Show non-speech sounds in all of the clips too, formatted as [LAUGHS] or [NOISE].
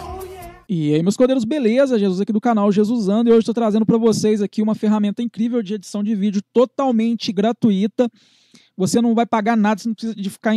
Oh, e aí, meus cordeiros, beleza? Jesus aqui do canal Jesusando e hoje estou trazendo para vocês aqui uma ferramenta incrível de edição de vídeo totalmente gratuita. Você não vai pagar nada, você não precisa de ficar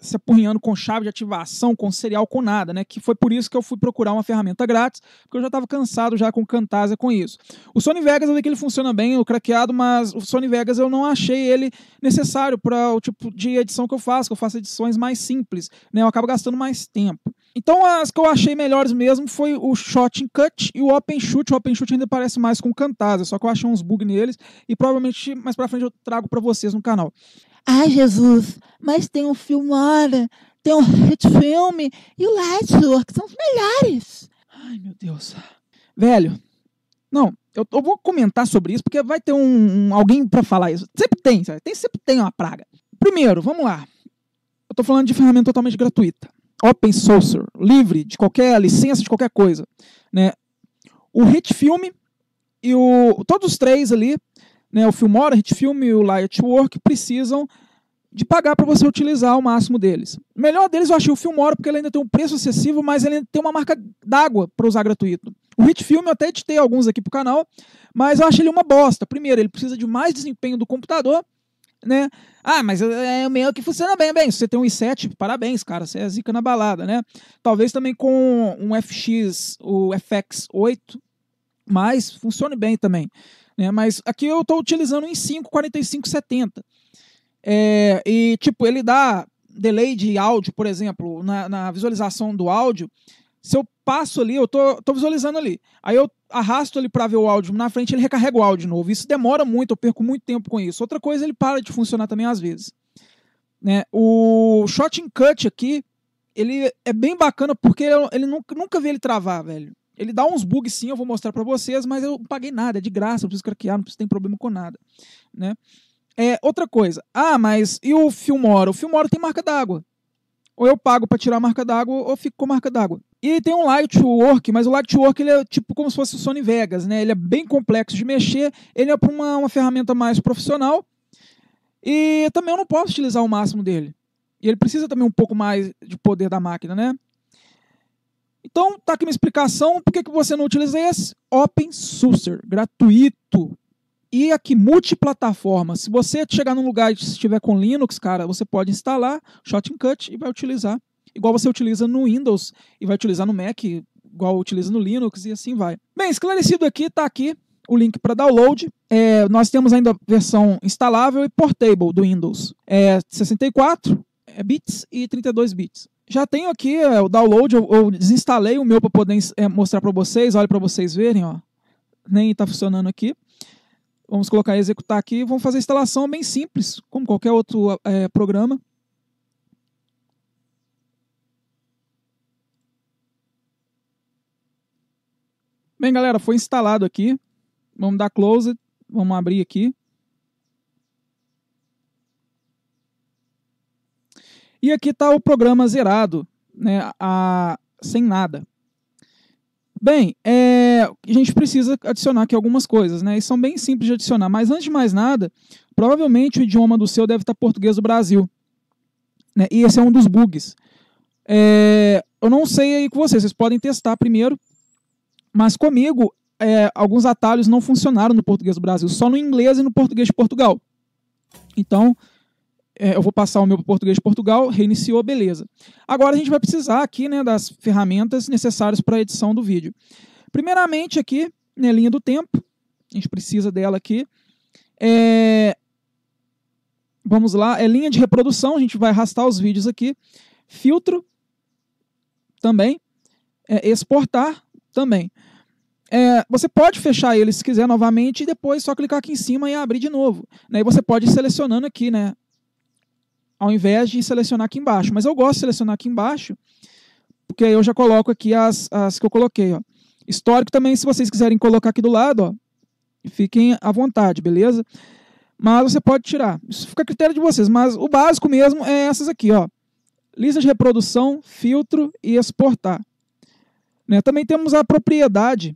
se apurrinhando com chave de ativação, com serial, com nada, né? Que foi por isso que eu fui procurar uma ferramenta grátis, porque eu já estava cansado já com Camtasia com isso. O Sony Vegas eu vi que ele funciona bem, o craqueado, mas o Sony Vegas eu não achei ele necessário para o tipo de edição que eu faço, que eu faço edições mais simples, né? Eu acabo gastando mais tempo. Então as que eu achei melhores mesmo foi o Shot Cut e o Open Shoot. O Open Shoot ainda parece mais com Camtasia, só que eu achei uns bugs neles e provavelmente mais para frente eu trago para vocês no canal. Ai, Jesus, mas tem o Filmora, tem o Hit Film e o Lightwork, é são os melhores. Ai, meu Deus. Velho, não, eu, eu vou comentar sobre isso porque vai ter um, um alguém para falar isso. Sempre tem, tem, sempre tem uma praga. Primeiro, vamos lá. Eu tô falando de ferramenta totalmente gratuita. Open source, livre de qualquer licença, de qualquer coisa. Né? O Hit Film e o. Todos os três ali né, o Filmora, a gente filme e o Lightwork precisam de pagar para você utilizar o máximo deles. O melhor deles eu achei o Filmora, porque ele ainda tem um preço acessível, mas ele ainda tem uma marca d'água para usar gratuito. O Hitfilm eu até editei alguns aqui pro canal, mas eu achei ele uma bosta. Primeiro, ele precisa de mais desempenho do computador, né? Ah, mas é, é o meu que funciona bem, bem. Se você tem um i7, parabéns, cara, você é zica na balada, né? Talvez também com um FX, o FX8, mas funcione bem também. Né? Mas aqui eu estou utilizando em 5.45.70. É, e, tipo, ele dá delay de áudio, por exemplo, na, na visualização do áudio. Se eu passo ali, eu tô, tô visualizando ali. Aí eu arrasto ele para ver o áudio na frente, ele recarrega o áudio de novo. Isso demora muito, eu perco muito tempo com isso. Outra coisa, ele para de funcionar também às vezes. Né? O shot in cut aqui, ele é bem bacana porque ele nunca, nunca vi ele travar, velho. Ele dá uns bugs sim, eu vou mostrar para vocês, mas eu não paguei nada, é de graça, não preciso craquear, não preciso ter problema com nada, né? É, outra coisa. Ah, mas e o Filmora? O Filmora tem marca d'água. Ou eu pago para tirar a marca d'água ou fico com marca d'água. E tem um Lightwork, mas o Lightwork ele é tipo como se fosse o Sony Vegas, né? Ele é bem complexo de mexer, ele é para uma, uma ferramenta mais profissional. E também eu não posso utilizar o máximo dele. E ele precisa também um pouco mais de poder da máquina, né? Então, tá aqui uma explicação. Por que, que você não utiliza esse? OpenSUSE, gratuito. E aqui, multiplataforma. Se você chegar num lugar e estiver com Linux, cara, você pode instalar Shotcut e vai utilizar. Igual você utiliza no Windows e vai utilizar no Mac, igual utiliza no Linux e assim vai. Bem, esclarecido aqui, tá aqui o link para download. É, nós temos ainda a versão instalável e portable do Windows. É 64 bits e 32 bits já tenho aqui é, o download, eu, eu, desinstalei o meu para poder é, mostrar para vocês, olha para vocês verem, ó. Nem está funcionando aqui. Vamos colocar executar aqui, vamos fazer a instalação bem simples, como qualquer outro é, programa. Bem, galera, foi instalado aqui. Vamos dar close, vamos abrir aqui. E aqui está o programa zerado, né, a, sem nada. Bem, é, a gente precisa adicionar aqui algumas coisas, né? E são bem simples de adicionar. Mas antes de mais nada, provavelmente o idioma do seu deve estar português do Brasil. Né? E esse é um dos bugs. É, eu não sei aí com vocês, vocês podem testar primeiro. Mas comigo, é, alguns atalhos não funcionaram no português do Brasil, só no inglês e no português de Portugal. Então, é, eu vou passar o meu português de Portugal, reiniciou, beleza. Agora a gente vai precisar aqui né, das ferramentas necessárias para a edição do vídeo. Primeiramente aqui, né, linha do tempo, a gente precisa dela aqui. É... Vamos lá, é linha de reprodução, a gente vai arrastar os vídeos aqui. Filtro, também. É, exportar, também. É, você pode fechar ele se quiser novamente e depois só clicar aqui em cima e abrir de novo. Aí né. você pode ir selecionando aqui, né? ao invés de selecionar aqui embaixo. Mas eu gosto de selecionar aqui embaixo, porque aí eu já coloco aqui as, as que eu coloquei. Ó. Histórico também, se vocês quiserem colocar aqui do lado, ó, fiquem à vontade, beleza? Mas você pode tirar. Isso fica a critério de vocês. Mas o básico mesmo é essas aqui, ó. Lista de reprodução, filtro e exportar. Né? Também temos a propriedade,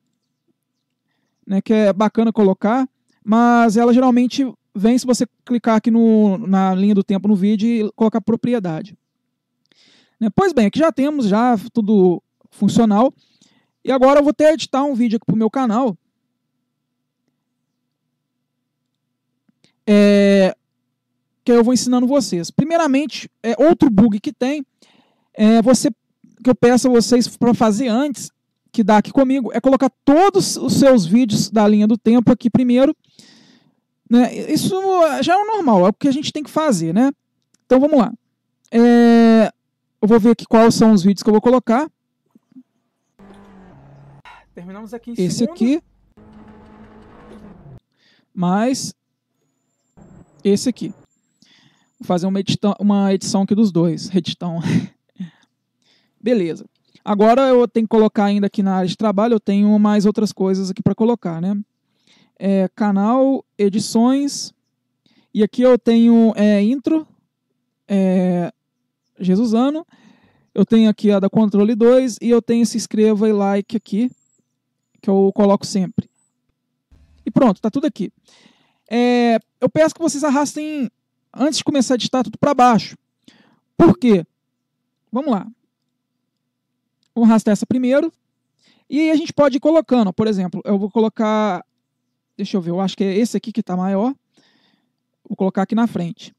né, que é bacana colocar, mas ela geralmente vem se você clicar aqui no, na linha do tempo no vídeo e colocar propriedade. Né? Pois bem, aqui já temos já tudo funcional. E agora eu vou ter editar um vídeo aqui para o meu canal. É, que eu vou ensinando vocês. Primeiramente, é, outro bug que tem, é, você, que eu peço a vocês para fazer antes, que dá aqui comigo, é colocar todos os seus vídeos da linha do tempo aqui primeiro. Né? Isso já é o normal, é o que a gente tem que fazer, né? Então vamos lá. É... Eu vou ver aqui quais são os vídeos que eu vou colocar. Terminamos aqui em Esse segundo. aqui. Mais esse aqui. Vou fazer uma edição, uma edição aqui dos dois. Reditão. [LAUGHS] Beleza. Agora eu tenho que colocar ainda aqui na área de trabalho, eu tenho mais outras coisas aqui para colocar, né? é, canal, edições, e aqui eu tenho é, intro, é, Jesusano, eu tenho aqui a da controle 2 e eu tenho se inscreva e like aqui, que eu coloco sempre. E pronto, tá tudo aqui. É, eu peço que vocês arrastem antes de começar a editar tudo para baixo. Por quê? Vamos lá. Vamos arrastar essa primeiro. E aí a gente pode ir colocando. Por exemplo, eu vou colocar Deixa eu ver, eu acho que é esse aqui que está maior. Vou colocar aqui na frente.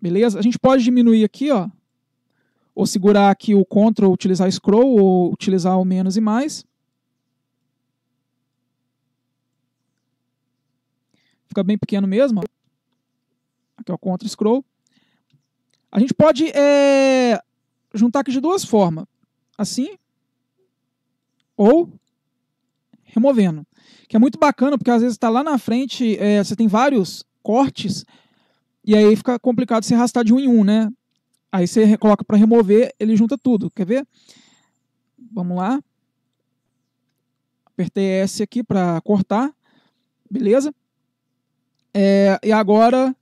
Beleza? A gente pode diminuir aqui, ó. Ou segurar aqui o Ctrl, utilizar scroll, ou utilizar o menos e mais. Fica bem pequeno mesmo. Aqui, ó, Ctrl, scroll. A gente pode é, juntar aqui de duas formas. Assim. Ou removendo que é muito bacana, porque às vezes está lá na frente, é, você tem vários cortes, e aí fica complicado se arrastar de um em um, né? Aí você coloca para remover, ele junta tudo. Quer ver? Vamos lá. Apertei S aqui para cortar. Beleza? É, e agora,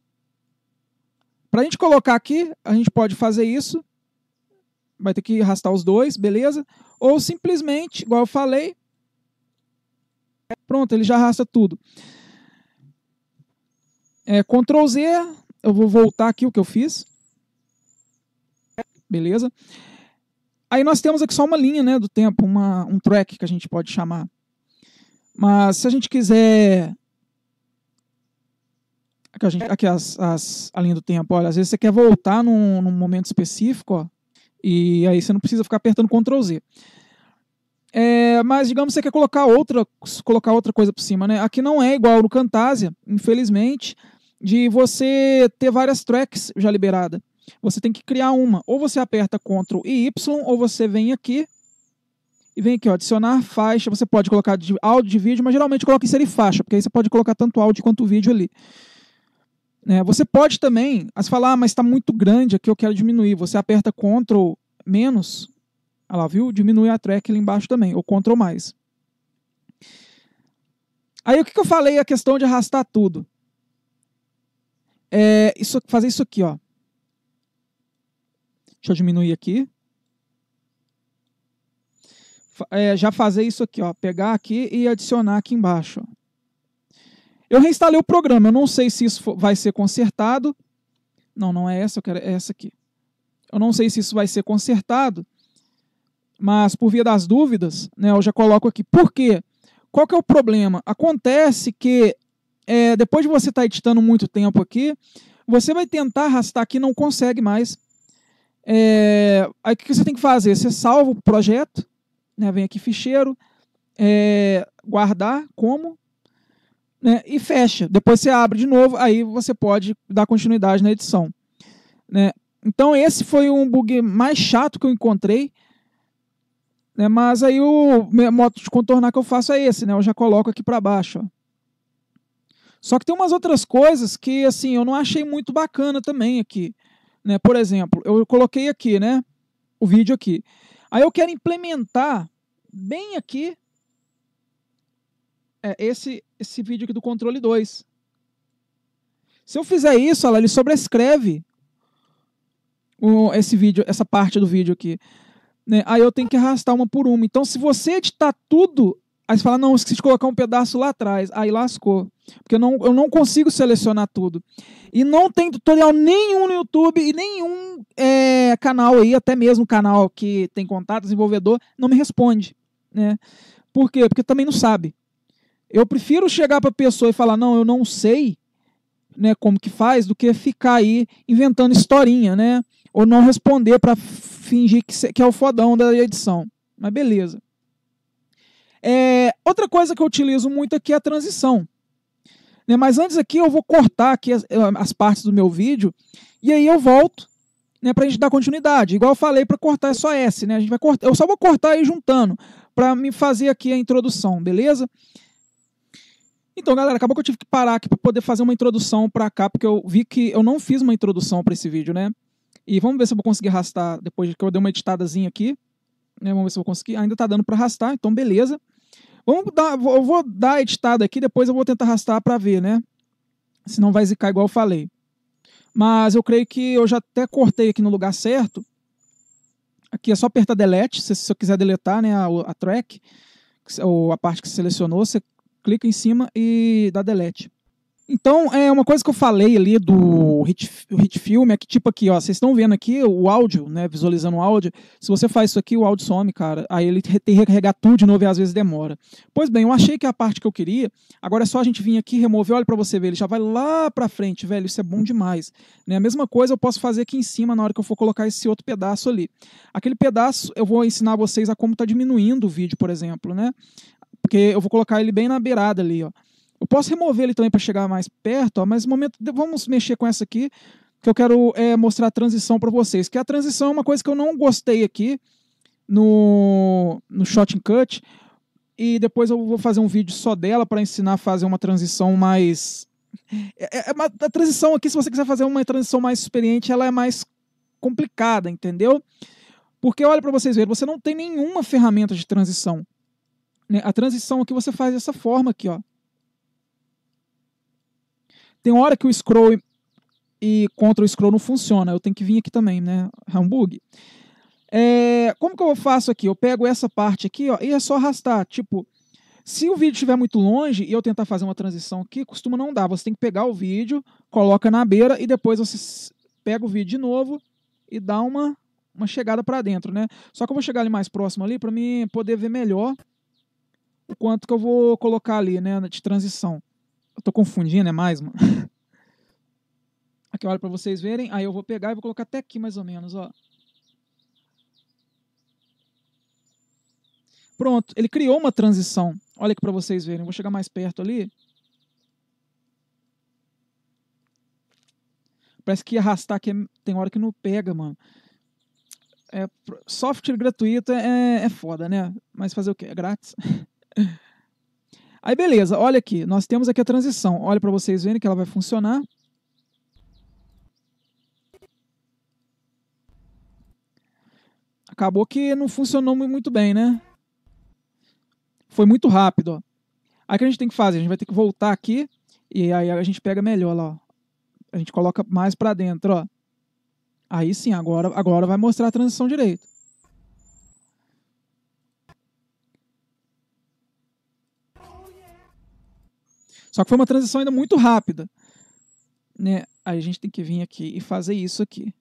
para a gente colocar aqui, a gente pode fazer isso. Vai ter que arrastar os dois, beleza? Ou simplesmente, igual eu falei, Pronto, ele já arrasta tudo. É, Ctrl Z, eu vou voltar aqui o que eu fiz. Beleza. Aí nós temos aqui só uma linha né, do tempo, uma, um track que a gente pode chamar. Mas se a gente quiser Aqui, a gente, aqui as, as, a linha do tempo. Olha, às vezes você quer voltar num, num, momento específico, ó, e aí você não precisa ficar apertando Ctrl Z. É, mas digamos que você quer colocar outra, colocar outra coisa por cima, né? Aqui não é igual no Camtasia, infelizmente, de você ter várias tracks já liberada. Você tem que criar uma. Ou você aperta Ctrl e Y, ou você vem aqui e vem aqui, ó, adicionar faixa. Você pode colocar de áudio de vídeo, mas geralmente coloca série faixa, porque aí você pode colocar tanto áudio quanto vídeo ali. É, você pode também, se falar, ah, mas está muito grande aqui, eu quero diminuir. Você aperta Ctrl menos Olha lá, viu? Diminui a track ali embaixo também, ou Ctrl mais. Aí o que, que eu falei a questão de arrastar tudo? É isso, fazer isso aqui, ó. Deixa eu diminuir aqui. É, já fazer isso aqui, ó. Pegar aqui e adicionar aqui embaixo. Eu reinstalei o programa. Eu não sei se isso vai ser consertado. Não, não é essa. Eu quero é essa aqui. Eu não sei se isso vai ser consertado mas por via das dúvidas, né, eu já coloco aqui. Por quê? Qual que é o problema? Acontece que é, depois de você estar tá editando muito tempo aqui, você vai tentar arrastar aqui não consegue mais. É, aí o que você tem que fazer? Você salva o projeto, né, vem aqui ficheiro, é, guardar como, né, e fecha. Depois você abre de novo, aí você pode dar continuidade na edição. Né? Então esse foi um bug mais chato que eu encontrei. Né? Mas aí o modo de contornar que eu faço é esse, né? Eu já coloco aqui para baixo. Ó. Só que tem umas outras coisas que assim eu não achei muito bacana também aqui. Né? Por exemplo, eu coloquei aqui, né? O vídeo aqui. Aí eu quero implementar bem aqui é, esse, esse vídeo aqui do controle 2. Se eu fizer isso, ela ele sobrescreve o, esse vídeo, essa parte do vídeo aqui. Né? Aí eu tenho que arrastar uma por uma. Então, se você editar tudo, aí você fala, não, esqueci de colocar um pedaço lá atrás. Aí lascou. Porque eu não, eu não consigo selecionar tudo. E não tem tutorial nenhum no YouTube e nenhum é, canal aí, até mesmo canal que tem contato, desenvolvedor, não me responde. Né? Por quê? Porque também não sabe. Eu prefiro chegar para a pessoa e falar, não, eu não sei né, como que faz, do que ficar aí inventando historinha, né? Ou não responder para fingir que, que é o fodão da edição. Mas beleza. É, outra coisa que eu utilizo muito aqui é a transição. Né? Mas antes aqui eu vou cortar aqui as, as partes do meu vídeo e aí eu volto né, para a gente dar continuidade. Igual eu falei para cortar é só S, né? A gente vai cortar, eu só vou cortar aí juntando para me fazer aqui a introdução, beleza? Então, galera, acabou que eu tive que parar aqui para poder fazer uma introdução para cá, porque eu vi que eu não fiz uma introdução para esse vídeo, né? E vamos ver se eu vou conseguir arrastar depois que eu dei uma editadazinha aqui. Né? Vamos ver se eu vou conseguir. Ainda tá dando para arrastar, então beleza. Vamos dar, eu vou dar a editada aqui, depois eu vou tentar arrastar para ver, né? Senão vai zicar igual eu falei. Mas eu creio que eu já até cortei aqui no lugar certo. Aqui é só apertar delete, se, você quiser deletar né, a, a track, ou a parte que selecionou, você clica em cima e dá delete. Então, é uma coisa que eu falei ali do hit, hit filme é que, tipo aqui, ó, vocês estão vendo aqui o áudio, né? Visualizando o áudio. Se você faz isso aqui, o áudio some, cara. Aí ele tem que recarregar tudo de novo e às vezes demora. Pois bem, eu achei que é a parte que eu queria. Agora é só a gente vir aqui, remover, olha para você ver, ele já vai lá para frente, velho. Isso é bom demais. Né? A mesma coisa eu posso fazer aqui em cima na hora que eu for colocar esse outro pedaço ali. Aquele pedaço eu vou ensinar vocês a como tá diminuindo o vídeo, por exemplo, né? Porque eu vou colocar ele bem na beirada ali, ó. Eu posso remover ele também para chegar mais perto, ó, mas momento, vamos mexer com essa aqui, que eu quero é, mostrar a transição para vocês. Que a transição é uma coisa que eu não gostei aqui no, no Shot and Cut. E depois eu vou fazer um vídeo só dela para ensinar a fazer uma transição mais. É, é, é, uma, a transição aqui, se você quiser fazer uma transição mais experiente, ela é mais complicada, entendeu? Porque olha para vocês verem, você não tem nenhuma ferramenta de transição. Né? A transição aqui você faz dessa forma aqui, ó. Tem hora que o scroll e contra o scroll não funciona. Eu tenho que vir aqui também, né? Hambug. É, é, como que eu faço aqui? Eu pego essa parte aqui ó, e é só arrastar. Tipo, se o vídeo estiver muito longe e eu tentar fazer uma transição aqui, costuma não dar. Você tem que pegar o vídeo, coloca na beira e depois você pega o vídeo de novo e dá uma, uma chegada para dentro, né? Só que eu vou chegar ali mais próximo ali para mim poder ver melhor o quanto que eu vou colocar ali, né, de transição. Eu tô confundindo, é mais, mano. [LAUGHS] Aqui eu olho para vocês verem, aí eu vou pegar e vou colocar até aqui mais ou menos, ó. Pronto, ele criou uma transição. Olha aqui para vocês verem, vou chegar mais perto ali. Parece que arrastar aqui é, tem hora que não pega, mano. É, software gratuito é, é foda, né? Mas fazer o quê? É grátis. [LAUGHS] Aí beleza, olha aqui, nós temos aqui a transição. Olha para vocês verem que ela vai funcionar. Acabou que não funcionou muito bem, né? Foi muito rápido. Aí o que a gente tem que fazer? A gente vai ter que voltar aqui e aí a gente pega melhor lá. Ó. A gente coloca mais para dentro, ó. Aí sim, agora, agora vai mostrar a transição direito. Só que foi uma transição ainda muito rápida. Né? A gente tem que vir aqui e fazer isso aqui.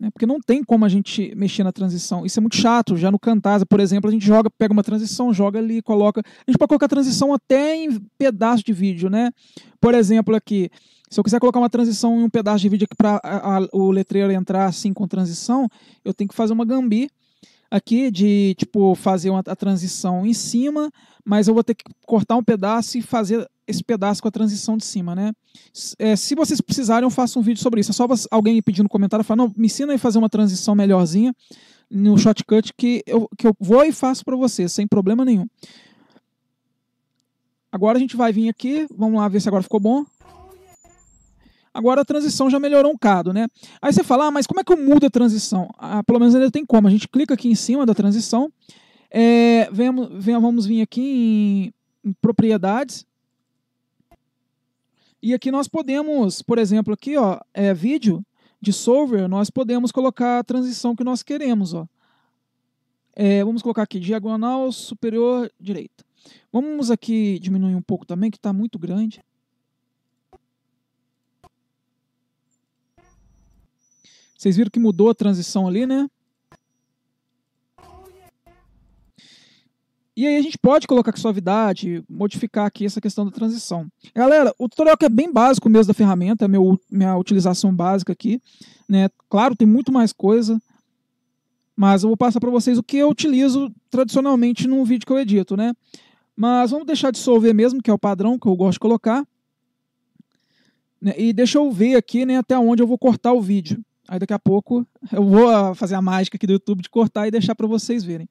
Né? Porque não tem como a gente mexer na transição. Isso é muito chato. Já no Cantasa, por exemplo, a gente joga, pega uma transição, joga ali, coloca. A gente pode colocar transição até em pedaço de vídeo, né? Por exemplo, aqui. Se eu quiser colocar uma transição em um pedaço de vídeo aqui para o letreiro entrar assim com transição, eu tenho que fazer uma gambi aqui de tipo fazer uma, a transição em cima, mas eu vou ter que cortar um pedaço e fazer esse pedaço com a transição de cima, né? É, se vocês precisarem, eu faço um vídeo sobre isso. É só alguém pedir no comentário, falar, não, me ensina a fazer uma transição melhorzinha no shortcut que eu, que eu vou e faço para vocês, sem problema nenhum. Agora a gente vai vir aqui, vamos lá ver se agora ficou bom. Agora a transição já melhorou um bocado, né? Aí você fala, ah, mas como é que eu mudo a transição? Ah, pelo menos ainda tem como. A gente clica aqui em cima da transição. É, vem vamos vir aqui em, em propriedades. E aqui nós podemos, por exemplo, aqui, ó, é vídeo, dissolver, nós podemos colocar a transição que nós queremos. Ó. É, vamos colocar aqui diagonal superior direita. Vamos aqui diminuir um pouco também, que está muito grande. Vocês viram que mudou a transição ali, né? E aí a gente pode colocar com suavidade, modificar aqui essa questão da transição. Galera, o tutorial que é bem básico mesmo da ferramenta, meu, minha utilização básica aqui. Né? Claro, tem muito mais coisa, mas eu vou passar para vocês o que eu utilizo tradicionalmente num vídeo que eu edito. Né? Mas vamos deixar dissolver mesmo, que é o padrão que eu gosto de colocar. Né? E deixa eu ver aqui né, até onde eu vou cortar o vídeo. Aí daqui a pouco eu vou fazer a mágica aqui do YouTube de cortar e deixar para vocês verem.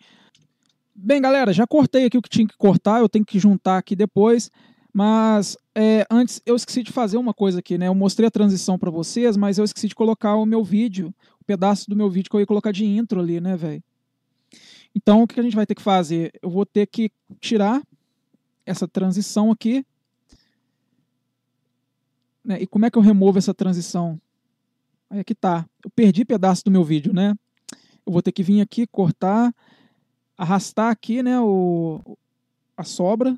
Bem, galera, já cortei aqui o que tinha que cortar, eu tenho que juntar aqui depois. Mas é, antes eu esqueci de fazer uma coisa aqui, né? Eu mostrei a transição para vocês, mas eu esqueci de colocar o meu vídeo, o pedaço do meu vídeo que eu ia colocar de intro ali, né, velho? Então o que a gente vai ter que fazer? Eu vou ter que tirar essa transição aqui. Né? E como é que eu removo essa transição? Aí aqui é tá. Eu perdi pedaço do meu vídeo, né? Eu vou ter que vir aqui, cortar, arrastar aqui, né, o, a sobra.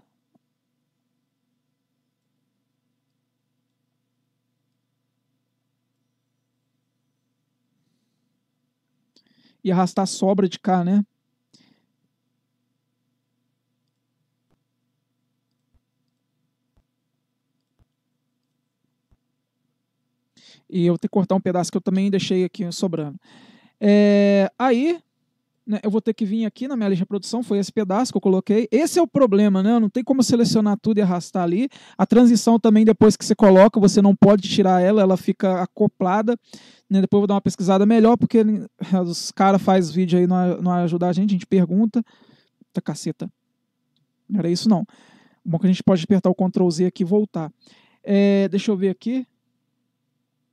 E arrastar a sobra de cá, né? E eu vou ter que cortar um pedaço que eu também deixei aqui sobrando. É, aí, né, eu vou ter que vir aqui na minha lista de produção, foi esse pedaço que eu coloquei. Esse é o problema, né? Não tem como selecionar tudo e arrastar ali. A transição também, depois que você coloca, você não pode tirar ela, ela fica acoplada. Né? Depois eu vou dar uma pesquisada melhor, porque [LAUGHS] os caras fazem vídeo aí, não, ajudar a gente, a gente pergunta. Puta caceta. Não era isso, não. Bom que a gente pode apertar o Ctrl Z aqui e voltar. É, deixa eu ver aqui.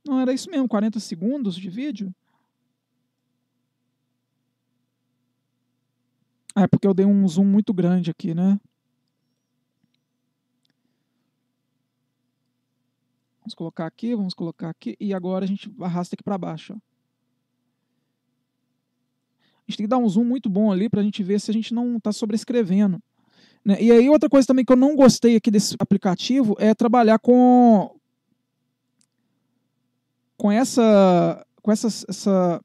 Não era isso mesmo, 40 segundos de vídeo? Ah, é porque eu dei um zoom muito grande aqui, né? Vamos colocar aqui, vamos colocar aqui. E agora a gente arrasta aqui para baixo. Ó. A gente tem que dar um zoom muito bom ali para a gente ver se a gente não está sobrescrevendo. Né? E aí outra coisa também que eu não gostei aqui desse aplicativo é trabalhar com, com essa com essa, essa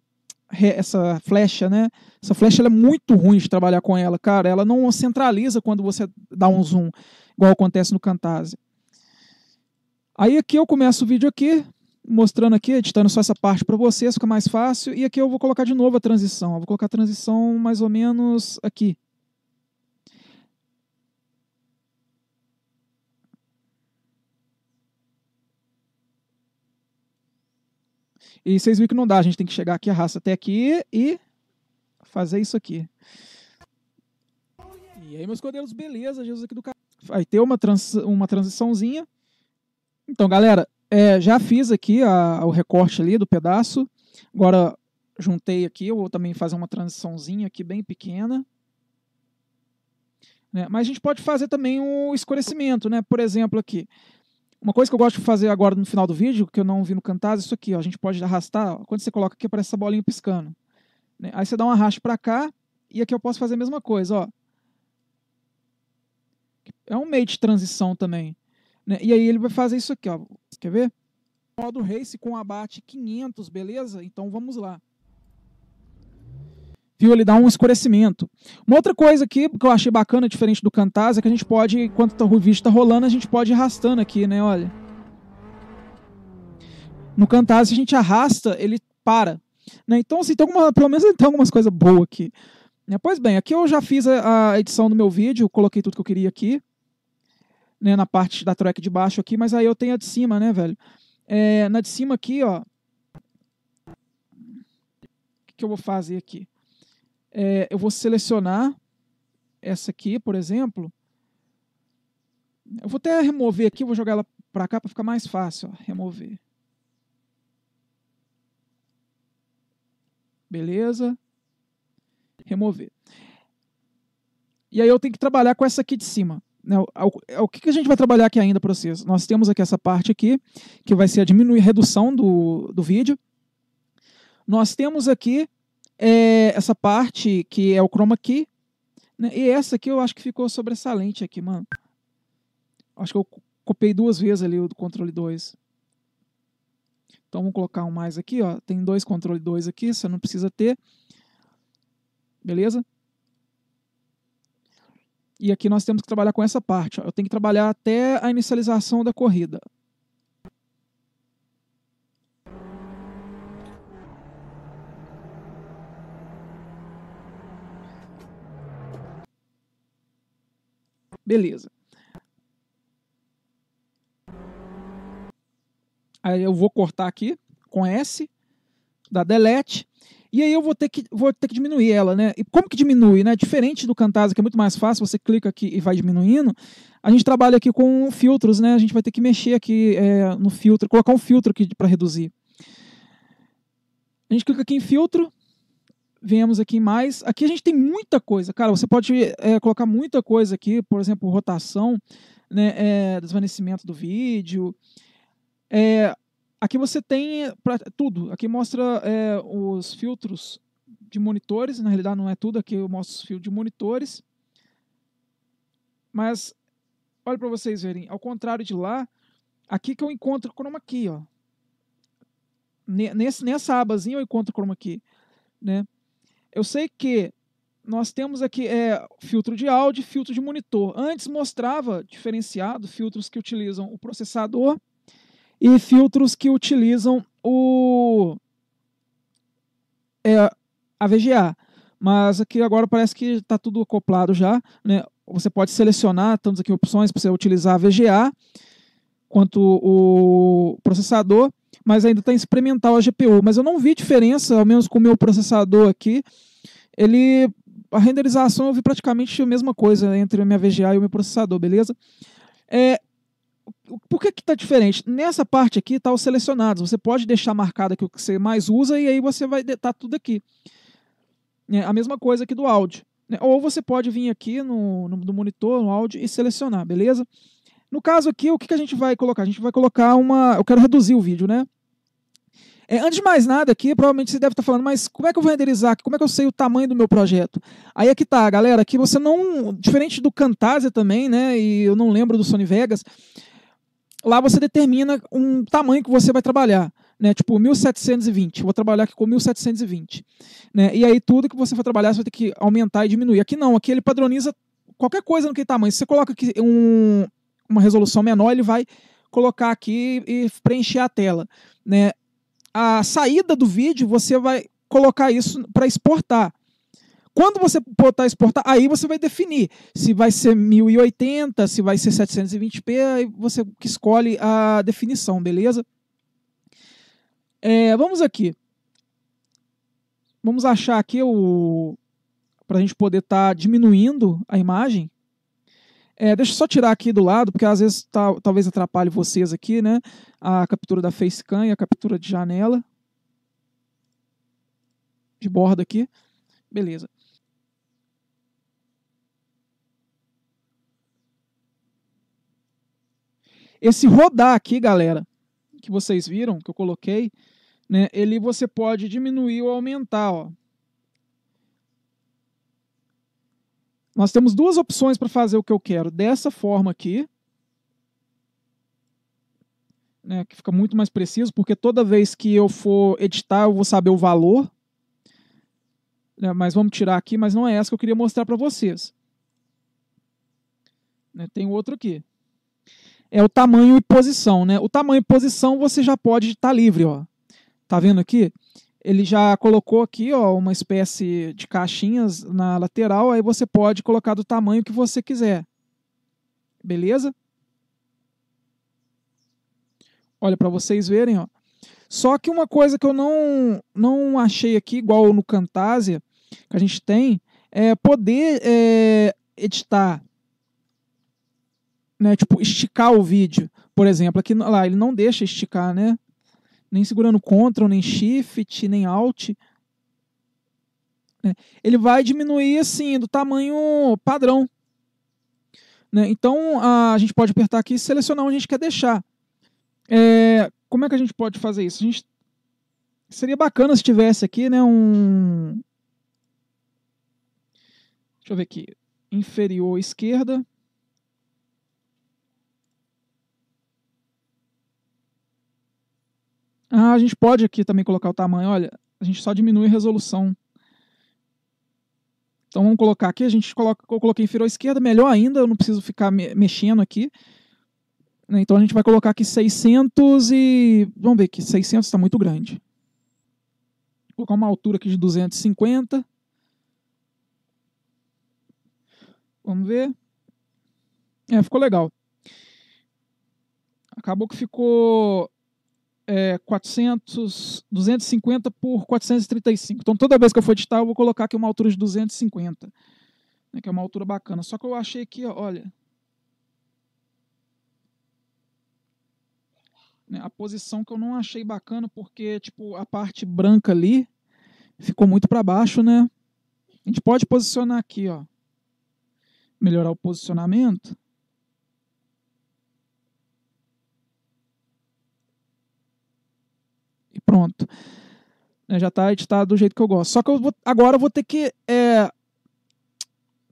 essa flecha, né? Essa flecha é muito ruim de trabalhar com ela, cara. Ela não centraliza quando você dá um zoom, igual acontece no Camtasia. Aí aqui eu começo o vídeo aqui, mostrando aqui, editando só essa parte para vocês, fica mais fácil. E aqui eu vou colocar de novo a transição. Eu vou colocar a transição mais ou menos aqui. E vocês viram que não dá, a gente tem que chegar aqui, arrasta até aqui e fazer isso aqui. E aí, meus cordeiros, beleza, Jesus aqui do canal. Vai ter uma, trans, uma transiçãozinha. Então, galera, é, já fiz aqui a, o recorte ali do pedaço. Agora, juntei aqui, eu vou também fazer uma transiçãozinha aqui bem pequena. Né? Mas a gente pode fazer também um escurecimento, né? Por exemplo, aqui. Uma coisa que eu gosto de fazer agora no final do vídeo, que eu não vi no Cantaz, é isso aqui. Ó, a gente pode arrastar. Quando você coloca aqui, aparece essa bolinha piscando. Né? Aí você dá um arraste para cá. E aqui eu posso fazer a mesma coisa. Ó. É um meio de transição também. Né? E aí ele vai fazer isso aqui. Ó. Quer ver? Modo Race com abate 500, beleza? Então vamos lá viu? Ele dá um escurecimento. Uma outra coisa aqui que eu achei bacana, diferente do Cantaz, é que a gente pode, enquanto tá o vídeo está rolando, a gente pode ir arrastando aqui, né? Olha. No Cantaz, a gente arrasta, ele para. Né? Então, assim, tem alguma, pelo menos tem algumas coisas boas aqui. Né? Pois bem, aqui eu já fiz a, a edição do meu vídeo, coloquei tudo que eu queria aqui. Né, na parte da track de baixo aqui, mas aí eu tenho a de cima, né, velho? É, na de cima aqui, ó. O que, que eu vou fazer aqui? é, eu vou selecionar essa aqui, por exemplo. Eu vou até remover aqui, vou jogar ela para cá para ficar mais fácil. Ó, remover. Beleza. Remover. E aí eu tenho que trabalhar com essa aqui de cima. Né? O, é, o que a gente vai trabalhar aqui ainda para vocês? Nós temos aqui essa parte aqui, que vai ser a diminuir, redução do, do vídeo. Nós temos aqui é essa parte que é o chroma key, né? e essa aqui eu acho que ficou sobressalente aqui, mano. Acho que eu copiei duas vezes ali o controle 2. Então vamos colocar um mais aqui, ó. Tem dois controle 2 aqui, você não precisa ter. Beleza? E aqui nós temos que trabalhar com essa parte. Ó. Eu tenho que trabalhar até a inicialização da corrida. Beleza. Aí eu vou cortar aqui com S, da delete, e aí eu vou ter que, vou ter que diminuir ela, né? E como que diminui, né? Diferente do Camtasia, que é muito mais fácil, você clica aqui e vai diminuindo, a gente trabalha aqui com filtros, né? A gente vai ter que mexer aqui é, no filtro, colocar um filtro aqui para reduzir. A gente clica aqui em filtro, venhamos aqui mais. Aqui a gente tem muita coisa, cara. Você pode é, colocar muita coisa aqui, por exemplo, rotação, né, é, desvanecimento do vídeo. É, aqui você tem pra, tudo. Aqui mostra é, os filtros de monitores. Na realidade, não é tudo. Aqui eu mostro os filtros de monitores. Mas olha para vocês verem. Ao contrário de lá, aqui que eu encontro chroma key, ó. Nesse, nessa abazinha eu encontro chroma key, né? eu sei que nós temos aqui é, filtro de áudio e filtro de monitor. Antes mostrava diferenciado filtros que utilizam o processador e filtros que utilizam o é, a VGA. Mas aqui agora parece que está tudo acoplado já. Né? Você pode selecionar, temos aqui opções para você utilizar a VGA quanto o processador mas ainda está experimental a GPU. Mas eu não vi diferença, ao menos com o meu processador aqui. Ele. A renderização eu vi praticamente a mesma coisa entre a minha VGA e o meu processador, beleza? É, por que está diferente? Nessa parte aqui está os selecionados. Você pode deixar marcado aqui o que você mais usa e aí você vai estar tá tudo aqui. É a mesma coisa aqui do áudio. Né? Ou você pode vir aqui no, no, monitor, no áudio, e selecionar, beleza? No caso aqui, o que, que a gente vai colocar? A gente vai colocar uma. Eu quero reduzir o vídeo, né? É, antes de mais nada aqui, provavelmente você deve estar falando, mas como é que eu vou renderizar? Como é que eu sei o tamanho do meu projeto? Aí aqui tá, galera, que você não... Diferente do Camtasia também, né? E eu não lembro do Sony Vegas. Lá você determina um tamanho que você vai trabalhar. Né, tipo 1720, vou trabalhar aqui com 1720. Né, e aí tudo que você for trabalhar, você vai ter que aumentar e diminuir. Aqui não, aqui ele padroniza qualquer coisa no que tamanho. Se você coloca aqui um, uma resolução menor, ele vai colocar aqui e preencher a tela. Né? a saída do vídeo, você vai colocar isso para exportar. Quando você botar exportar, aí você vai definir se vai ser 1080, se vai ser 720p, aí você escolhe a definição, beleza? É, vamos aqui. Vamos achar aqui o para a gente poder estar tá diminuindo a imagem. É, deixa eu só tirar aqui do lado, porque às vezes tá, talvez atrapalhe vocês aqui, né? A captura da facecam e a captura de janela. De borda aqui. Beleza. Esse rodar aqui, galera, que vocês viram, que eu coloquei, né? Ele você pode diminuir ou aumentar, ó. Nós temos duas opções para fazer o que eu quero. Dessa forma aqui, né, que fica muito mais preciso, porque toda vez que eu for editar, eu vou saber o valor. Né, mas vamos tirar aqui, mas não é essa que eu queria mostrar para vocês. Né, tem outro aqui. É o tamanho e posição. Né? O tamanho e posição você já pode estar tá livre. Ó. Tá vendo aqui? Ele já colocou aqui ó, uma espécie de caixinhas na lateral, aí você pode colocar do tamanho que você quiser. Beleza? Olha, para vocês verem, ó. Só que uma coisa que eu não, não achei aqui, igual no Camtasia, que a gente tem, é poder é, editar, né, tipo, esticar o vídeo. Por exemplo, aqui lá, ele não deixa esticar, né? nem segurando Ctrl, nem Shift, nem Alt. Né? Ele vai diminuir assim, do tamanho padrão. Né? Então a gente pode apertar aqui e selecionar onde a gente quer deixar. É, como é que a gente pode fazer isso? A gente, seria bacana se tivesse aqui né, um. Deixa eu ver aqui. Inferior esquerda. Ah, a gente pode aqui também colocar o tamanho. Olha, a gente só diminui a resolução. Então vamos colocar aqui, a gente coloca, eu coloquei inferior à esquerda, melhor ainda, eu não preciso ficar me mexendo aqui. Né, então a gente vai colocar aqui 600 e... Vamos ver que 600 está muito grande. Vou colocar uma altura aqui de 250. Vamos ver. É, ficou legal. Acabou que ficou é, 400, 250 por 435. Então, toda vez que eu for editar, eu vou colocar aqui uma altura de 250, né, que é uma altura bacana. Só que eu achei que, olha, né, a posição que eu não achei bacana, porque tipo a parte branca ali ficou muito para baixo, né? A gente pode posicionar aqui, ó, melhorar o posicionamento. pronto. Né, já está editado do jeito que eu gosto. Só que eu vou, agora eu vou ter que é,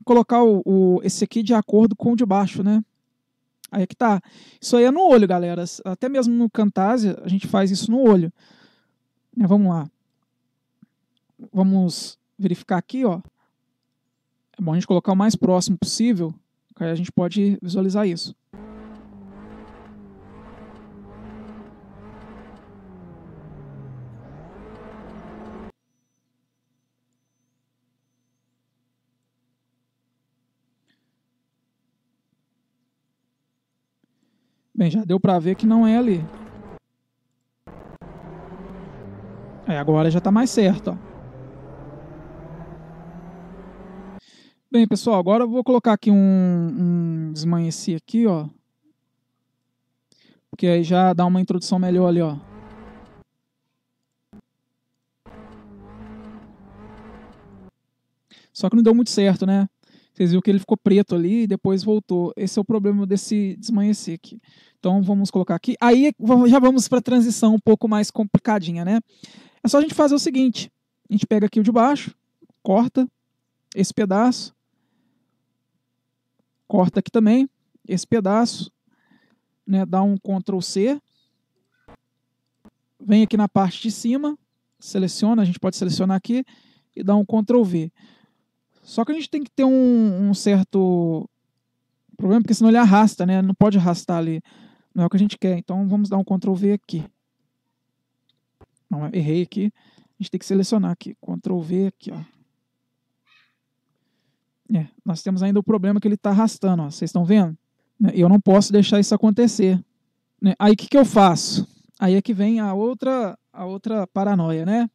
colocar o, o, esse aqui de acordo com o de baixo, né? Aí é que tá. Isso aí é no olho, galera. Até mesmo no Camtasia a gente faz isso no olho. É, vamos lá. Vamos verificar aqui, ó. É bom a gente colocar o mais próximo possível, que aí a gente pode visualizar isso. Bem, já deu pra ver que não é ali. É, agora já tá mais certo, ó. Bem, pessoal, agora eu vou colocar aqui um, um desmanhecer aqui, ó. Porque aí já dá uma introdução melhor ali, ó. Só que não deu muito certo, né? Vocês viram que ele ficou preto ali e depois voltou. Esse é o problema desse desmanhecer aqui. Então vamos colocar aqui. Aí já vamos para a transição um pouco mais complicadinha, né? É só a gente fazer o seguinte: a gente pega aqui o de baixo, corta esse pedaço, corta aqui também esse pedaço, né? Dá um Ctrl C, vem aqui na parte de cima, seleciona, a gente pode selecionar aqui e dá um Ctrl V. Só que a gente tem que ter um, um certo problema, porque senão ele arrasta, né? Não pode arrastar ali não é o que a gente quer. Então vamos dar um Ctrl V aqui. Não, errei aqui. A gente tem que selecionar aqui. Ctrl V aqui, ó. É, nós temos ainda o problema que ele está arrastando, ó. Vocês estão vendo? Né, eu não posso deixar isso acontecer. Né. Aí o que, que eu faço? Aí é que vem a outra, a outra paranoia, né?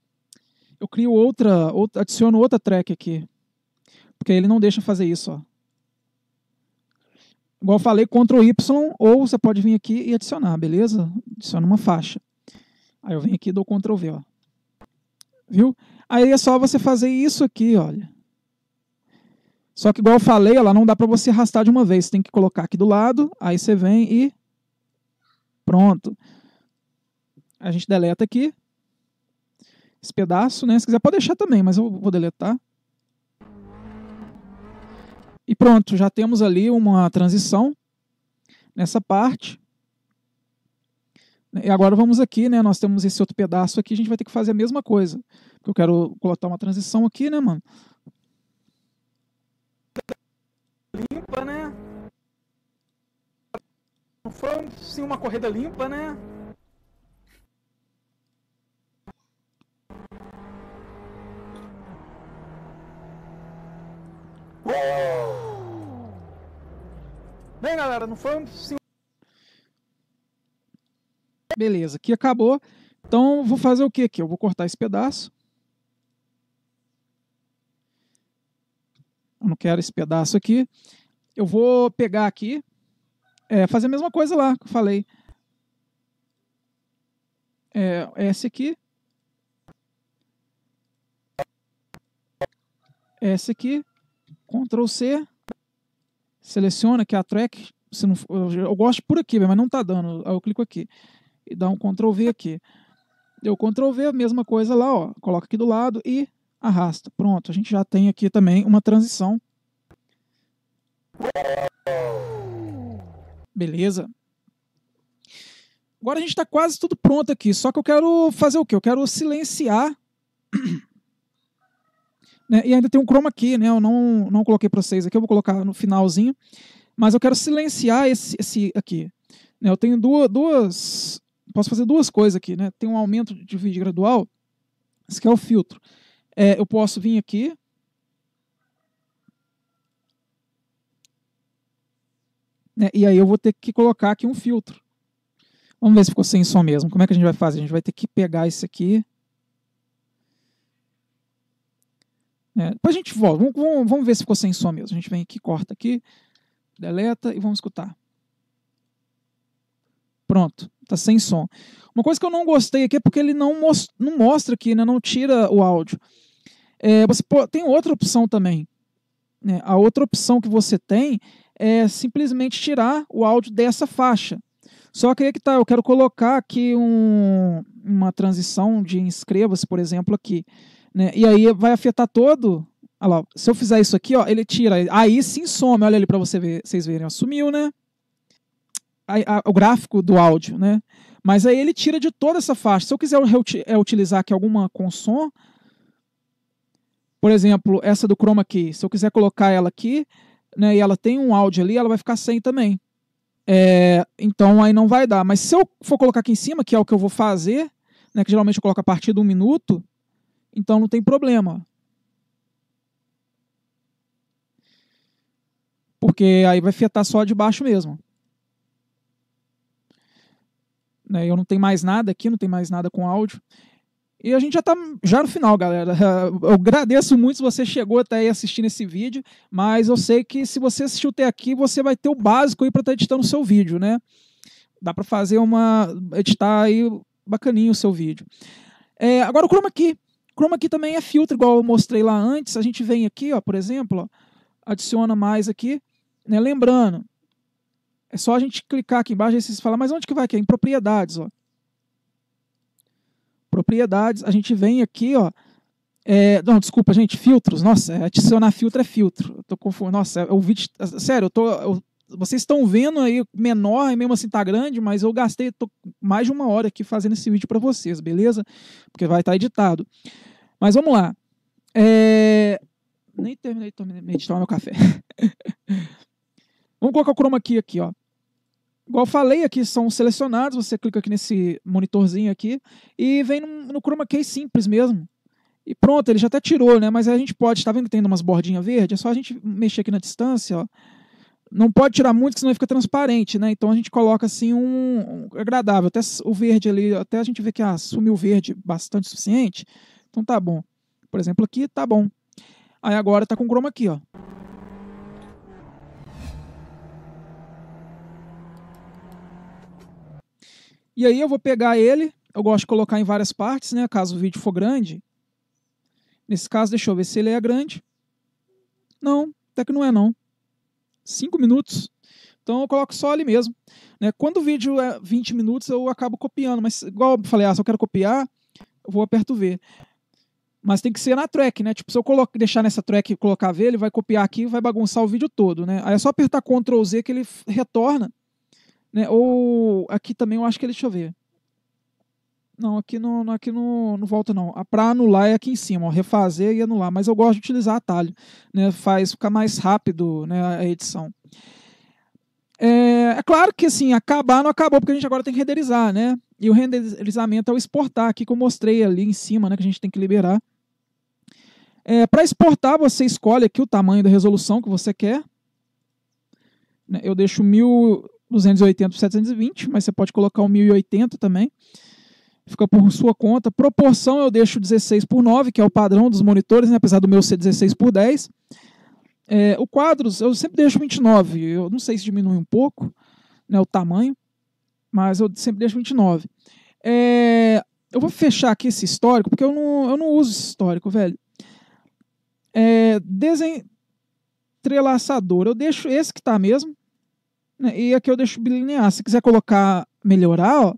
Eu crio outra, outra, adiciono outra track aqui. Porque ele não deixa fazer isso, ó. Igual eu falei, Ctrl Y, ou você pode vir aqui e adicionar, beleza? Adiciona uma faixa. Aí eu venho aqui e dou Ctrl V, ó. Viu? Aí é só você fazer isso aqui, olha. Só que igual eu falei, ela não dá para você arrastar de uma vez. Você tem que colocar aqui do lado, aí você vem e pronto. A gente deleta aqui esse pedaço, né? Se quiser pode deixar também, mas eu vou deletar. E pronto, já temos ali uma transição nessa parte. E agora vamos aqui, né? Nós temos esse outro pedaço aqui, a gente vai ter que fazer a mesma coisa. eu quero colocar uma transição aqui, né, mano? Limpa, né? Não foi sim uma corrida limpa, né? Bem, galera, não foi Beleza, aqui acabou. Então, vou fazer o que aqui? Eu vou cortar esse pedaço. Eu não quero esse pedaço aqui. Eu vou pegar aqui, é, fazer a mesma coisa lá que eu falei. É, esse aqui. Esse aqui. Ctrl C, seleciona aqui a track, se não, eu, gosto por aqui, mas não está dando, eu clico aqui, e dá um Ctrl V aqui. Deu Ctrl V, a mesma coisa lá, ó, coloca aqui do lado e arrasta. Pronto, a gente já tem aqui também uma transição. Beleza. Agora a gente está quase tudo pronto aqui, só que eu quero fazer o quê? Eu quero silenciar né? E ainda tem um chroma key, né? Eu não, não coloquei para vocês aqui, eu vou colocar no finalzinho. Mas eu quero silenciar esse, esse aqui. Né, eu tenho duas, duas, Posso fazer duas coisas aqui, né? Tem um aumento de vídeo gradual. Esse aqui é o filtro. É, eu posso vir aqui. Né? E aí eu vou ter que colocar aqui um filtro. Vamos ver se ficou sem som mesmo. Como é que a gente vai fazer? A gente vai ter que pegar esse aqui. É, depois a gente volta. Vamos, vamos, vamos ver se ficou sem som mesmo. A gente vem aqui, corta aqui, deleta e vamos escutar. Pronto, tá sem som. Uma coisa que eu não gostei aqui é porque ele não, most, não mostra aqui, né, não tira o áudio. É, você pô, tem outra opção também. Né? A outra opção que você tem é simplesmente tirar o áudio dessa faixa. Só que aí é que tá, eu quero colocar aqui um, uma transição de inscreva-se, por exemplo, aqui. Né? E aí vai afetar todo. Olha lá, se eu fizer isso aqui, ó, ele tira. Aí sim some. Olha ali para você ver, vocês verem. Ó, sumiu, né? a, o gráfico do áudio, né? Mas aí ele tira de toda essa faixa. Se eu quiser é, utilizar aqui alguma com som, por exemplo, essa do Chroma aqui, se eu quiser colocar ela aqui, né, e ela tem um áudio ali, ela vai ficar sem também. É, então aí não vai dar. Mas se eu for colocar aqui em cima, que é o que eu vou fazer, né, que geralmente eu coloco a partir de um minuto, então não tem problema. Porque aí vai afetar só de baixo mesmo. Né, eu não tenho mais nada aqui, não tem mais nada com áudio. E a gente já está já no final, galera. [LAUGHS] Eu agradeço muito se você chegou até aí assistindo esse vídeo, mas eu sei que se você assistiu até aqui, você vai ter o básico aí para estar tá editando o seu vídeo, né? Dá para fazer uma editar aí bacaninho o seu vídeo. É, agora o chroma key. Chroma aqui também é filtro, igual eu mostrei lá antes. A gente vem aqui, ó, por exemplo, ó, adiciona mais aqui. Né? Lembrando, é só a gente clicar aqui embaixo e vocês falam, mas onde que vai aqui? É em propriedades, ó. Propriedades, a gente vem aqui, ó. É, não, desculpa, gente, filtros. Nossa, é, adicionar filtro é filtro. Eu tô confuso. Nossa, o é, vídeo. Sério, eu tô. Eu vocês estão vendo aí menor e é mesmo assim tá grande, mas eu gastei mais de uma hora aqui fazendo esse vídeo para vocês, beleza? Porque vai estar tá editado. Mas vamos lá. É... Nem terminei, terminei de o meu café. [LAUGHS] vamos colocar o chroma key aqui, ó. Igual falei, aqui são selecionados, você clica aqui nesse monitorzinho aqui e vem no, no chroma key simples mesmo. E pronto, ele já até tirou, né? Mas a gente pode, tá vendo que tem umas bordinhas verdes? É só a gente mexer aqui na distância, ó não pode tirar muito, senão fica transparente, né? Então a gente coloca assim um, um agradável. Até o verde ali, até a gente vê que assumiu ah, o verde bastante o suficiente. Então tá bom. Por exemplo, aqui tá bom. Aí agora tá com o chroma aqui, ó. E aí eu vou pegar ele, eu gosto de colocar em várias partes, né? Caso o vídeo for grande. Nesse caso, deixa eu ver se ele é grande. Não, até que não é não. 5 minutos. Então eu coloco só ali mesmo. Né? Quando o vídeo é 20 minutos, eu acabo copiando. Mas igual eu falei, ah, se eu quero copiar, eu vou aperto V. Mas tem que ser na track, né? Tipo, se eu colocar, deixar nessa track e colocar V, ele vai copiar aqui e vai bagunçar o vídeo todo, né? Aí é só apertar Ctrl Z que ele retorna. Né? Ou aqui também eu acho que ele, deixa eu ver. Não, aqui não, aqui não, não volta não. Para anular é aqui em cima, ó, refazer e anular. Mas eu gosto de utilizar atalho, né? Faz ficar mais rápido né, a edição. É, é, claro que assim, acabar não acabou, porque a gente agora tem que renderizar, né? E o renderizamento é o exportar aqui que eu mostrei ali em cima, né? Que a gente tem que liberar. É, Para exportar, você escolhe aqui o tamanho da resolução que você quer. Né? Eu deixo 1280 por 720, mas você pode colocar o 1080 também fica por sua conta. Proporção eu deixo 16 por 9, que é o padrão dos monitores, né? apesar do meu ser 16 por 10. É, o quadros eu sempre deixo 29, eu não sei se diminui um pouco né, o tamanho, mas eu sempre deixo 29. É, eu vou fechar aqui esse histórico, porque eu não, eu não uso esse histórico, velho. É, desentrelaçador, eu deixo esse que está mesmo, né, e aqui eu deixo bilinear. Se quiser colocar, melhorar, ó,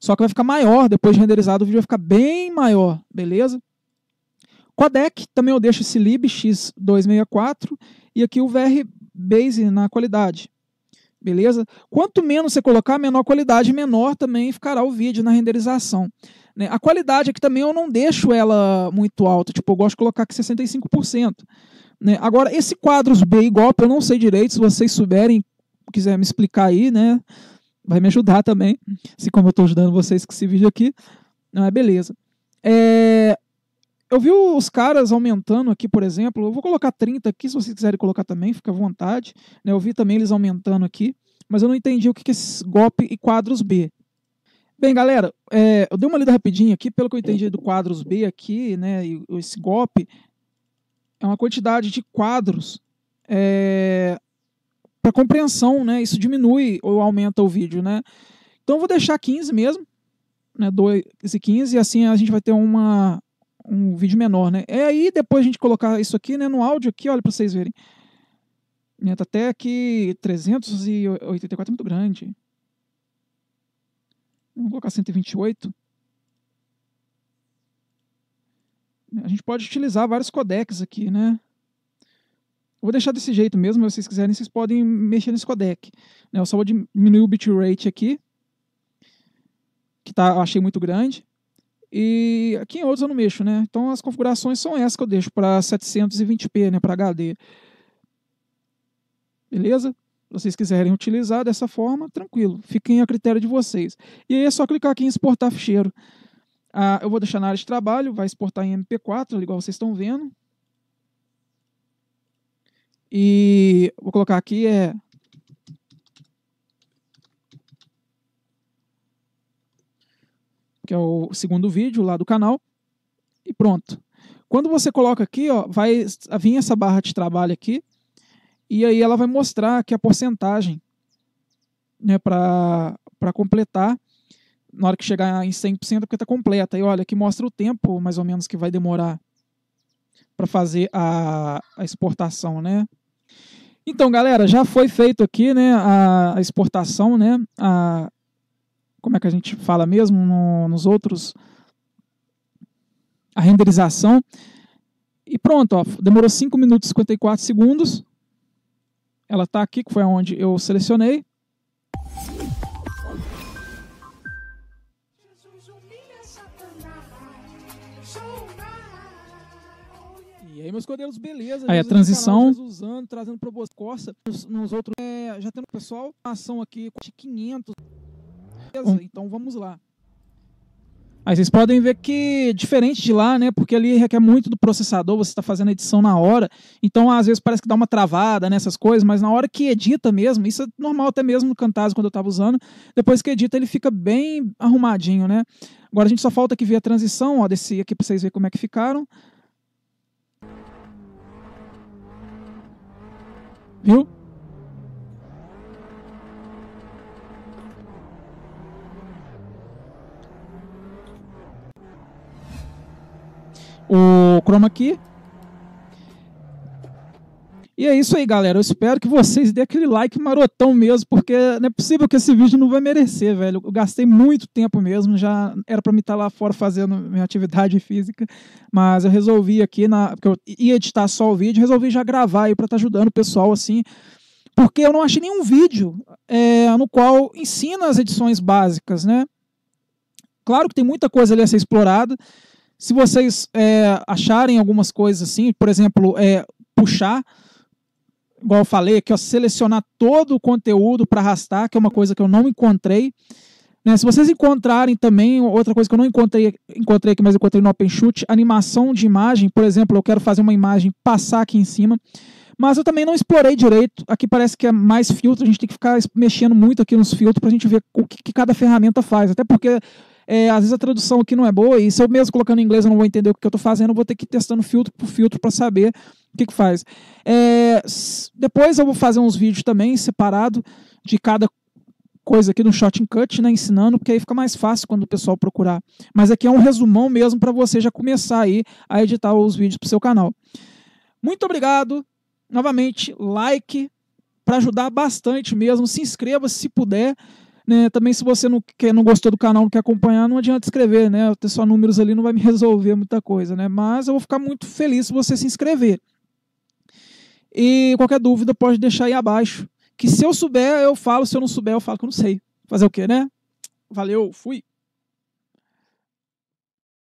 só que vai ficar maior, depois de renderizado o vídeo vai ficar bem maior, beleza? Codec, também eu deixo esse libx264 e aqui o VR Base na qualidade. Beleza? Quanto menos você colocar, menor qualidade, menor também ficará o vídeo na renderização. Né? A qualidade aqui também eu não deixo ela muito alta, tipo, eu gosto de colocar aqui 65%. Né? Agora, esse quadros B igual, eu não sei direito, se vocês souberem, quiser me explicar aí, né? vai me ajudar também, assim como eu estou ajudando vocês com esse vídeo aqui. Não é beleza. É, eu vi os caras aumentando aqui, por exemplo, eu vou colocar 30 aqui, se vocês quiserem colocar também, fica à vontade. Né? Eu vi também eles aumentando aqui, mas eu não entendi o que, que é esse golpe e quadros B. Bem, galera, é, eu dei uma lida rapidinho aqui, pelo que eu entendi do quadros B aqui, né, e esse golpe, é uma quantidade de quadros é, para compreensão, né? Isso diminui ou aumenta o vídeo, né? Então vou deixar 15 mesmo, né? 2 e 15 e assim a gente vai ter uma um vídeo menor, né? É aí depois a gente colocar isso aqui, né, no áudio aqui, olha para vocês verem. Né, tá até que 384 é muito grande. Vamos colocar 128. A gente pode utilizar vários codecs aqui, né? vou deixar desse jeito mesmo, se vocês quiserem, vocês podem mexer nesse codec. Né? Eu só vou diminuir o bitrate aqui, que tá, eu achei muito grande. E aqui em outros eu não mexo, né? Então as configurações são essas que eu deixo para 720p, né, para HD. Beleza? Se vocês quiserem utilizar dessa forma, tranquilo, fiquem a critério de vocês. E aí é só clicar aqui em exportar ficheiro. Ah, eu vou deixar na área de trabalho, vai exportar em MP4, igual vocês estão vendo. E vou colocar aqui é que é o segundo vídeo lá do canal e pronto. Quando você coloca aqui, ó, vai vir essa barra de trabalho aqui e aí ela vai mostrar que a porcentagem né, para completar na hora que chegar em 100% é porque está completa. E olha, aqui mostra o tempo mais ou menos que vai demorar para fazer a, a, exportação, né? Então, galera, já foi feito aqui, né, a exportação, né, a como é que a gente fala mesmo no, nos outros a renderização. E pronto, ó, demorou 5 minutos e 54 segundos. Ela está aqui, que foi onde eu selecionei. Jesus, e aí, meus cordeiros, beleza. Aí, Jesus a transição. Canal, Jesus usando, trazendo para Boas costas. Nos, nos outros, é, já tendo pessoal, ação aqui, quase 500. Beleza, um... então vamos lá. Aí vocês podem ver que diferente de lá, né? Porque ali requer muito do processador, você está fazendo a edição na hora. Então, às vezes, parece que dá uma travada nessas né, coisas, mas na hora que edita mesmo, isso é normal até mesmo no Cantase quando eu estava usando. Depois que edita, ele fica bem arrumadinho, né? Agora a gente só falta que ver a transição, ó, desci aqui para vocês verem como é que ficaram. Viu? O chroma aqui e é isso aí, galera. Eu espero que vocês dêem aquele like marotão mesmo, porque não é possível que esse vídeo não vai merecer, velho. Eu gastei muito tempo mesmo, já era para me estar tá lá fora fazendo minha atividade [LAUGHS] física, mas eu resolvi aqui, na, porque eu ia editar só o vídeo, resolvi já gravar aí para estar tá ajudando o pessoal, assim, porque eu não achei nenhum vídeo é, no qual ensina as edições básicas, né? Claro que tem muita coisa ali a ser explorada. Se vocês é, acharem algumas coisas assim, por exemplo, é, puxar igual eu falei, que é selecionar todo o conteúdo para arrastar, que é uma coisa que eu não encontrei. Né? Se vocês encontrarem também, outra coisa que eu não encontrei, encontrei aqui, mas encontrei no OpenShoot, animação de imagem. Por exemplo, eu quero fazer uma imagem passar aqui em cima. Mas eu também não explorei direito. Aqui parece que é mais filtro, a gente tem que ficar mexendo muito aqui nos filtros para a gente ver o que, que cada ferramenta faz. Até porque é, às vezes a tradução aqui não é boa, e se eu mesmo colocando em inglês eu não vou entender o que eu estou fazendo, eu vou ter que ir testando filtro por filtro para saber o que, que faz? É, depois eu vou fazer uns vídeos também separado de cada coisa aqui no Shot and Cut, né, ensinando, porque aí fica mais fácil quando o pessoal procurar. Mas aqui é um resumão mesmo para você já começar aí a editar os vídeos para o seu canal. Muito obrigado. Novamente, like para ajudar bastante mesmo. Se inscreva se puder. Né? Também se você não, quer, não gostou do canal, não quer acompanhar, não adianta escrever, né? Ter só números ali não vai me [LAUGHS] resolver muita coisa, né? Mas eu vou ficar muito feliz se você se inscrever. E qualquer dúvida pode deixar aí abaixo. Que se eu souber, eu falo. Se eu não souber, eu falo que eu não sei. Fazer o quê, né? Valeu, fui.